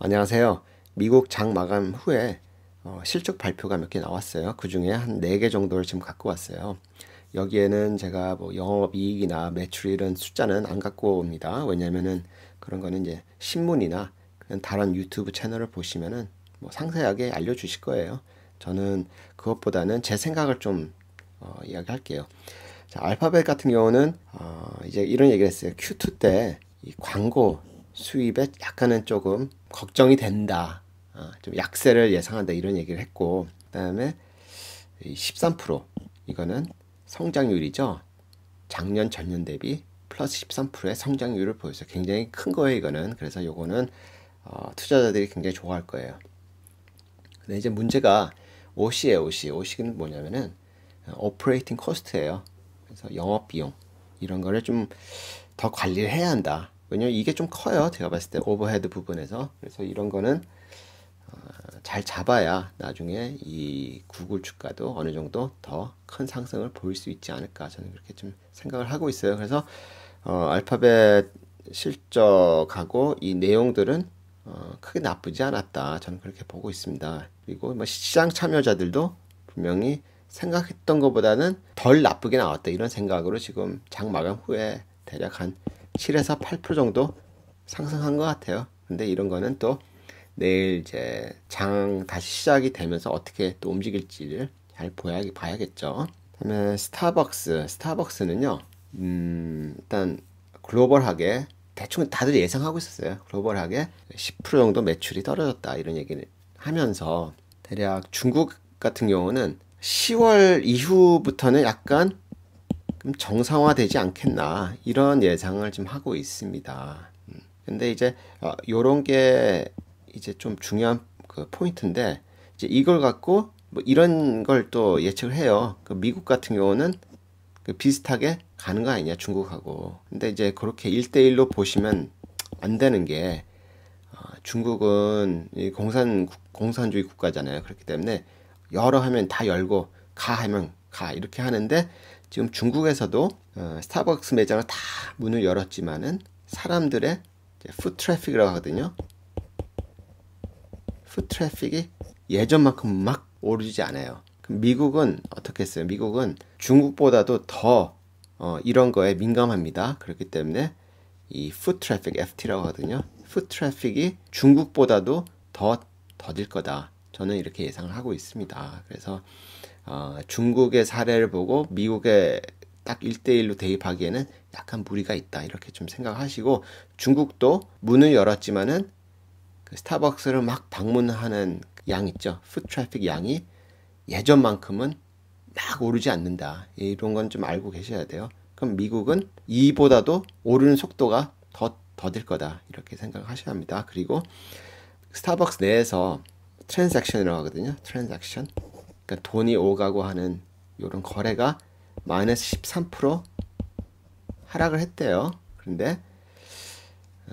안녕하세요. 미국 장 마감 후에 어, 실적 발표가 몇 개 나왔어요. 그 중에 한 네 개 정도를 지금 갖고 왔어요. 여기에는 제가 뭐 영업이익이나 매출 이런 숫자는 안 갖고 옵니다. 왜냐면은 그런 거는 이제 신문이나 다른 유튜브 채널을 보시면은 뭐 상세하게 알려주실 거예요. 저는 그것보다는 제 생각을 좀 어, 이야기할게요. 자, 알파벳 같은 경우는 어, 이제 이런 얘기를 했어요. Q2 때 광고 수입에 약간은 조금 걱정이 된다. 어, 좀 약세를 예상한다 이런 얘기를 했고 그다음에 13% 이거는 성장률이죠. 작년 전년 대비 플러스 13%의 성장률을 보여서 굉장히 큰 거예요 이거는. 그래서 요거는 어, 투자자들이 굉장히 좋아할 거예요. 근데 이제 문제가 OC에 OC. OC는 뭐냐면은 오퍼레이팅 코스트예요. 그래서 영업 비용 이런 거를 좀 더 관리를 해야 한다. 왜냐면 이게 좀 커요. 제가 봤을 때 오버헤드 부분에서. 그래서 이런 거는 어, 잘 잡아야 나중에 이 구글 주가도 어느 정도 더 큰 상승을 보일 수 있지 않을까 저는 그렇게 좀 생각을 하고 있어요. 그래서 어, 알파벳 실적하고 이 내용들은 어, 크게 나쁘지 않았다. 저는 그렇게 보고 있습니다. 그리고 뭐 시장 참여자들도 분명히 생각했던 것보다는 덜 나쁘게 나왔다. 이런 생각으로 지금 장 마감 후에 대략 한 7에서 8% 정도 상승한 것 같아요. 근데 이런 거는 또 내일 이제 장 다시 시작이 되면서 어떻게 또 움직일지를 잘 보야, 봐야겠죠. 다음에 스타벅스. 스타벅스는요, 음, 일단 글로벌하게 대충 다들 예상하고 있었어요. 글로벌하게 10% 정도 매출이 떨어졌다. 이런 얘기를 하면서 대략 중국 같은 경우는 10월 이후부터는 약간 좀 정상화되지 않겠나 이런 예상을 좀 하고 있습니다. 음. 근데 이제 어, 요런 게 이제 좀 중요한 그 포인트인데 이제 이걸 갖고 뭐 이런 걸 또 예측을 해요. 그 미국 같은 경우는 그 비슷하게 가는 거 아니냐 중국하고. 근데 이제 그렇게 일대일로 보시면 안 되는 게 어, 중국은 공산 공산주의 국가잖아요. 그렇기 때문에 열어 하면 다 열고 가 하면 가 이렇게 하는데 지금 중국에서도 어, 스타벅스 매장을 다 문을 열었지만은 사람들의 푸 트래픽이라고 하거든요. 푸 트래픽이 예전만큼 막 오르지 않아요. 미국은 어떻겠어요 미국은 중국보다도 더 어, 이런 거에 민감합니다. 그렇기 때문에 이푸 트래픽 FT라고 하거든요. 푸 트래픽이 중국보다도 더 더딜 거다. 저는 이렇게 예상을 하고 있습니다. 그래서 어, 중국의 사례를 보고 미국에 딱일대일로 대입하기에는 약간 무리가 있다. 이렇게 좀 생각하시고 중국도 문을 열었지만은 그 스타벅스를 막 방문하는 양 있죠. 풋 트래픽 양이 예전만큼은 막 오르지 않는다. 이런 건 좀 알고 계셔야 돼요. 그럼 미국은 이보다도 오르는 속도가 더 더딜 거다. 이렇게 생각하셔야 합니다. 그리고 스타벅스 내에서 트랜잭션이라고 하거든요. 트랜잭션. 그러니까 돈이 오가고 하는 이런 거래가 마이너스 13% 하락을 했대요. 그런데 어,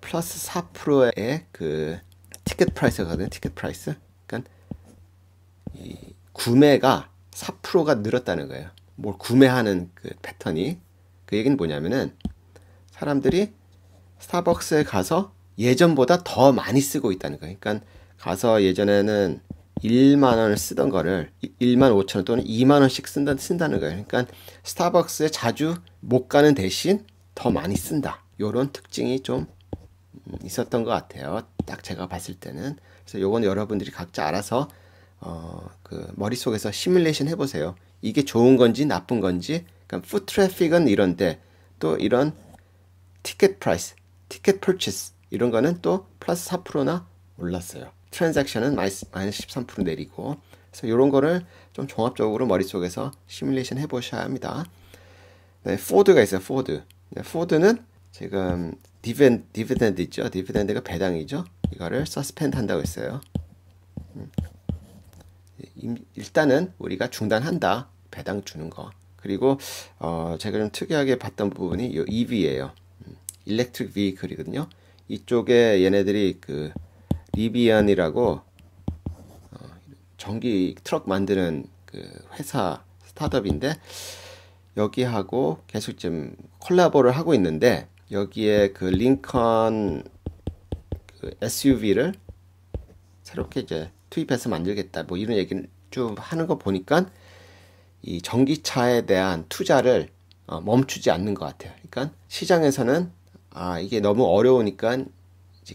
플러스 4%의 그 티켓 프라이스거든요. 티켓 프라이스. 그러니까 이 구매가 4%가 늘었다는 거예요. 뭘 구매하는 그 패턴이 그 얘기는 뭐냐면은 사람들이 스타벅스에 가서 예전보다 더 많이 쓰고 있다는 거예요. 그러니까 가서 예전에는 1만 원을 쓰던 거를 1만 5천 원 또는 2만 원씩 쓴다, 쓴다는 거예요. 그러니까 스타벅스에 자주 못 가는 대신 더 많이 쓴다. 요런 특징이 좀 있었던 것 같아요. 딱 제가 봤을 때는. 그래서 요건 여러분들이 각자 알아서 어, 그 머릿속에서 시뮬레이션 해보세요. 이게 좋은 건지 나쁜 건지. 그러니까 푸 트래픽은 이런데 또 이런 티켓 프라이스, 티켓 퍼치스 이런 거는 또 플러스 4%나 올랐어요. 트랜잭션은 마이너스 13% 내리고 그래서 이런 거를 좀 종합적으로 머릿속에서 시뮬레이션 해보셔야 합니다. 네, 포드가 있어요. 포드. 네, 포드는 지금 디비덴, 디비덴드 있죠. 디비덴드가 배당이죠. 이거를 서스펜드 한다고 했어요. 음. 일단은 우리가 중단한다. 배당 주는 거. 그리고 어, 제가 좀 특이하게 봤던 부분이 이 EV예요. 일렉트릭 비이클이거든요. 이쪽에 얘네들이 그 리비안이라고 어, 전기 트럭 만드는 그 회사 스타트업인데 여기하고 계속 좀 콜라보를 하고 있는데 여기에 그 링컨 그 SUV를 새롭게 이제 투입해서 만들겠다 뭐 이런 얘기를 좀 하는 거 보니까 이 전기차에 대한 투자를 어, 멈추지 않는 것 같아요. 그러니까 시장에서는 아 이게 너무 어려우니까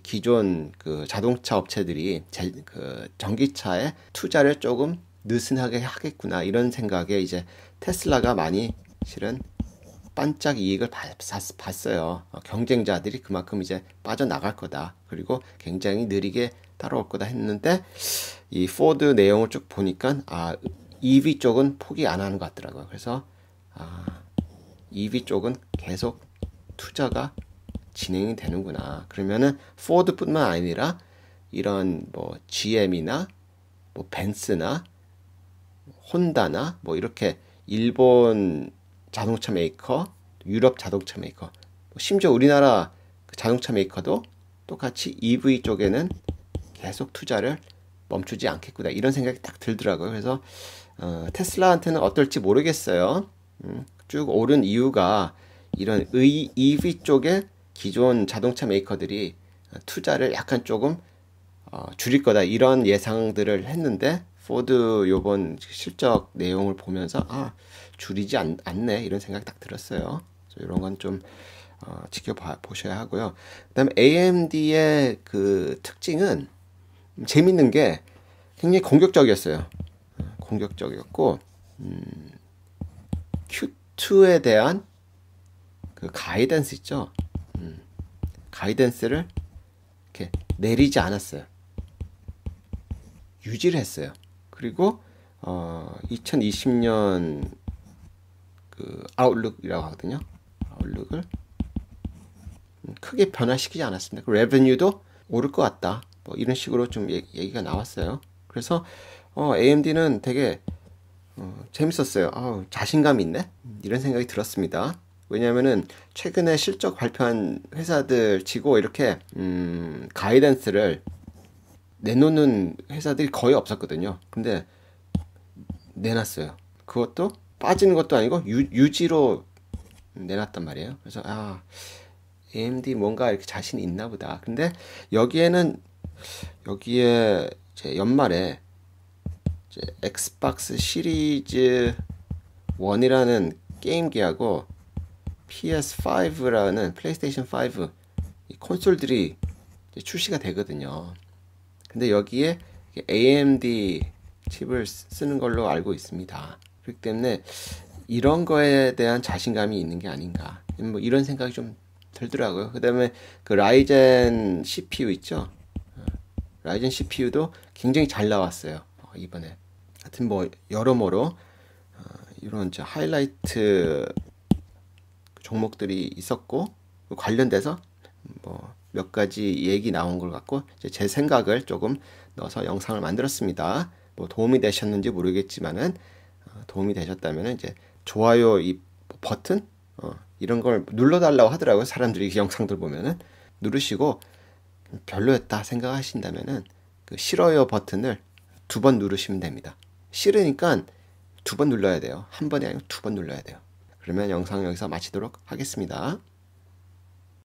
기존 그 자동차 업체들이 제, 그 전기차에 투자를 조금 느슨하게 하겠구나 이런 생각에 이제 테슬라가 많이 실은 반짝 이익을 봤어요. 어, 경쟁자들이 그만큼 이제 빠져나갈 거다. 그리고 굉장히 느리게 따라올 거다 했는데 이 포드 내용을 쭉 보니까 아 EV 쪽은 포기 안 하는 것 같더라고요. 그래서 아 EV 쪽은 계속 투자가 진행이 되는구나. 그러면은 포드뿐만 아니라 이런 뭐 GM이나 뭐 벤츠나 혼다나 뭐 이렇게 일본 자동차 메이커, 유럽 자동차 메이커, 뭐 심지어 우리나라 그 자동차 메이커도 똑같이 EV 쪽에는 계속 투자를 멈추지 않겠구나 이런 생각이 딱 들더라고요. 그래서 어, 테슬라한테는 어떨지 모르겠어요. 음, 쭉 오른 이유가 이런 의, EV 쪽에 기존 자동차 메이커들이 투자를 약간 조금 어, 줄일 거다 이런 예상들을 했는데 포드 요번 실적 내용을 보면서 아 줄이지 않, 네 이런 생각이 딱 들었어요. 그래서 이런 건좀 어, 지켜 보셔야 하고요. 그다음에 AMD의 그 특징은 재밌는 게 굉장히 공격적이었어요. 공격적이었고 음, Q2에 대한 그 가이던스 있죠. 가이던스를 이렇게 내리지 않았어요. 유지를 했어요. 그리고 어, 2020년 그 아웃룩이라고 하거든요. 아웃룩을 크게 변화시키지 않았습니다. 그 레베뉴도 오를 것 같다. 뭐 이런 식으로 좀 얘기, 가 나왔어요. 그래서 어, AMD는 되게 어, 재밌었어요. 아, 자신감 있네. 이런 생각이 들었습니다. 왜냐면은 최근에 실적 발표한 회사들 치고 이렇게 음, 가이던스를 내놓는 회사들이 거의 없었거든요. 근데 내놨어요. 그것도 빠지는 것도 아니고 유, 유지로 내놨단 말이에요. 그래서 아 AMD 뭔가 이렇게 자신이 있나 보다. 근데 여기에는 여기에 제 연말에 제 엑스박스 시리즈 1이라는 게임기하고 PS5라는 플레이스테이션 5 콘솔들이 출시가 되거든요. 근데 여기에 AMD 칩을 쓰는 걸로 알고 있습니다. 그렇기 때문에 이런 거에 대한 자신감이 있는 게 아닌가. 뭐 이런 생각이 좀 들더라고요. 그다음에 그 라이젠 CPU 있죠. 라이젠 어, CPU도 굉장히 잘 나왔어요. 어, 이번에. 하여튼 뭐 여러모로 어, 이런 하이라이트 종목들이 있었고 그 관련돼서 뭐 몇 가지 얘기 나온 걸 갖고 제 생각을 조금 넣어서 영상을 만들었습니다. 뭐 도움이 되셨는지 모르겠지만은 어, 도움이 되셨다면 이제 좋아요 이 버튼 어, 이런 걸 눌러달라고 하더라고요. 사람들이 영상들 보면은 누르시고 별로였다 생각하신다면은 그 싫어요 버튼을 두 번 누르시면 됩니다. 싫으니까 두 번 눌러야 돼요. 한 번이 아니고 두 번 눌러야 돼요. 그러면 영상 여기서 마치도록 하겠습니다.